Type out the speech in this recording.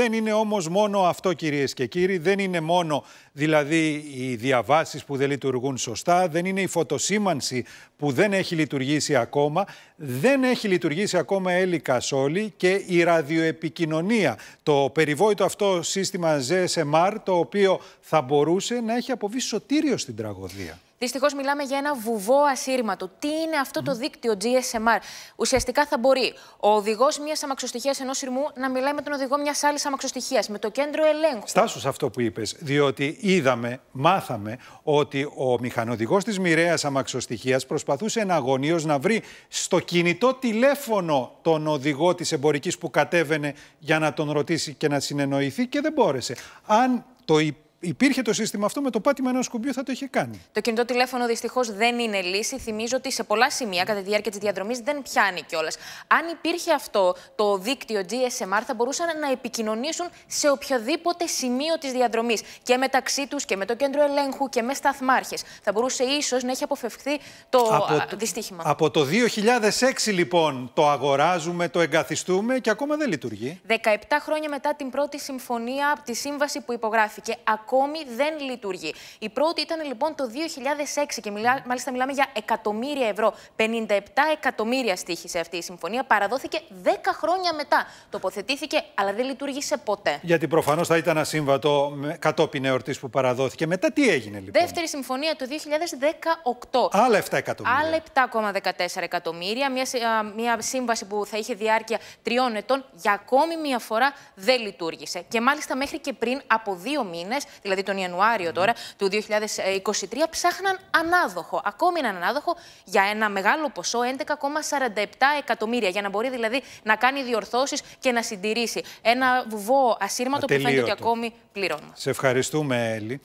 Δεν είναι όμως μόνο αυτό κυρίες και κύριοι, δεν είναι μόνο δηλαδή οι διαβάσεις που δεν λειτουργούν σωστά, δεν είναι η φωτοσύμανση που δεν έχει λειτουργήσει ακόμα, δεν έχει λειτουργήσει ακόμα η Κασόλη και η ραδιοεπικοινωνία, το περιβόητο αυτό σύστημα ZSMR το οποίο θα μπορούσε να έχει αποβεί σωτήριο στην τραγωδία. Δυστυχώς μιλάμε για ένα βουβό ασύρματο. Τι είναι αυτό το δίκτυο GSMR. Ουσιαστικά θα μπορεί ο οδηγός μιας αμαξοστοιχίας ενός σειρμού να μιλάει με τον οδηγό μιας άλλης αμαξοστοιχίας, με το κέντρο ελέγχου. Στάσου σε αυτό που είπες, διότι είδαμε, μάθαμε ότι ο μηχανοδηγός της μοιραίας αμαξοστοιχίας προσπαθούσε εναγωνίως να βρει στο κινητό τηλέφωνο τον οδηγό της εμπορικής που κατέβαινε για να τον ρωτήσει και να συνεννοηθεί και δεν μπόρεσε. Αν το υπήρχε υπήρχε το σύστημα αυτό, με το πάτημα ενός κουμπίου θα το είχε κάνει. Το κινητό τηλέφωνο δυστυχώς δεν είναι λύση. Θυμίζω ότι σε πολλά σημεία κατά τη διάρκεια της διαδρομής δεν πιάνει κιόλας. Αν υπήρχε αυτό το δίκτυο GSMR, θα μπορούσαν να επικοινωνήσουν σε οποιοδήποτε σημείο της διαδρομής και μεταξύ τους και με το κέντρο ελέγχου και με σταθμάρχες. Θα μπορούσε ίσως να έχει αποφευχθεί το από, δυστύχημα. Από το 2006 λοιπόν το αγοράζουμε, το εγκαθιστούμε και ακόμα δεν λειτουργεί. 17 χρόνια μετά την πρώτη συμφωνία από τη σύμβαση που υπογράφηκε, ακόμη δεν λειτουργεί. Η πρώτη ήταν λοιπόν το 2006 και ναι. μάλιστα μιλάμε για εκατομμύρια ευρώ. 57 εκατομμύρια στήχησε αυτή η συμφωνία. Παραδόθηκε 10 χρόνια μετά. Τοποθετήθηκε, αλλά δεν λειτουργήσε ποτέ. Γιατί προφανώς θα ήταν ασύμβατο κατόπιν εορτής που παραδόθηκε. Μετά τι έγινε λοιπόν. Δεύτερη συμφωνία το 2018. Άλλα 7 εκατομμύρια. Άλλα 7,14 εκατομμύρια. Μια, μια σύμβαση που θα είχε διάρκεια τριών ετών για ακόμη μία φορά δεν λειτουργήσε. Και μάλιστα μέχρι και πριν από δύο μήνες δηλαδή τον Ιανουάριο τώρα του 2023, ψάχναν ανάδοχο, ακόμη έναν ανάδοχο για ένα μεγάλο ποσό, 11,47 εκατομμύρια, για να μπορεί δηλαδή να κάνει διορθώσεις και να συντηρήσει ένα βουβό ασύρματο Ατελείωτο. που φαίνεται ότι ακόμη πληρώνουμε. Σε ευχαριστούμε, Έλλη.